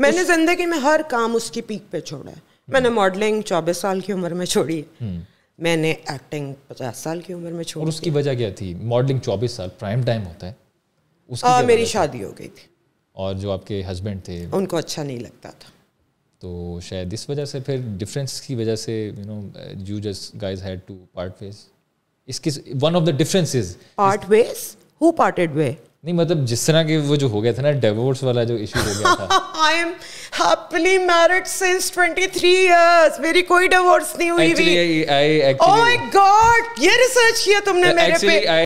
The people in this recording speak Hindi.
मैंने जिंदगी में हर काम उसकी पीक पे छोड़ा है मैंने मॉडलिंग हम्म। चौबीस साल की उम्र में छोड़ी है हम्म। मैंने एक्टिंग पचास साल की उम्र में छोड़ी उसकी वजह क्या थी मॉडलिंग चौबीस साल प्राइम टाइम होता है आ, मेरी शादी हो गई थी और जो आपके हस्बैंड थे उनको अच्छा नहीं लगता था तो शायद इस वजह से फिर डिफरेंस की वजह से you know you just guys had to part ways इसकी one of the differences part ways who parted way नहीं मतलब जिस तरह के वो जो हो गया था ना डिवोर्स वाला जो इशू हो गया था I am happily married since 23 years मेरी कोई डिवोर्स नहीं हुई हुई I actually oh my god ये रिसर्च किया तुमने मेरे पे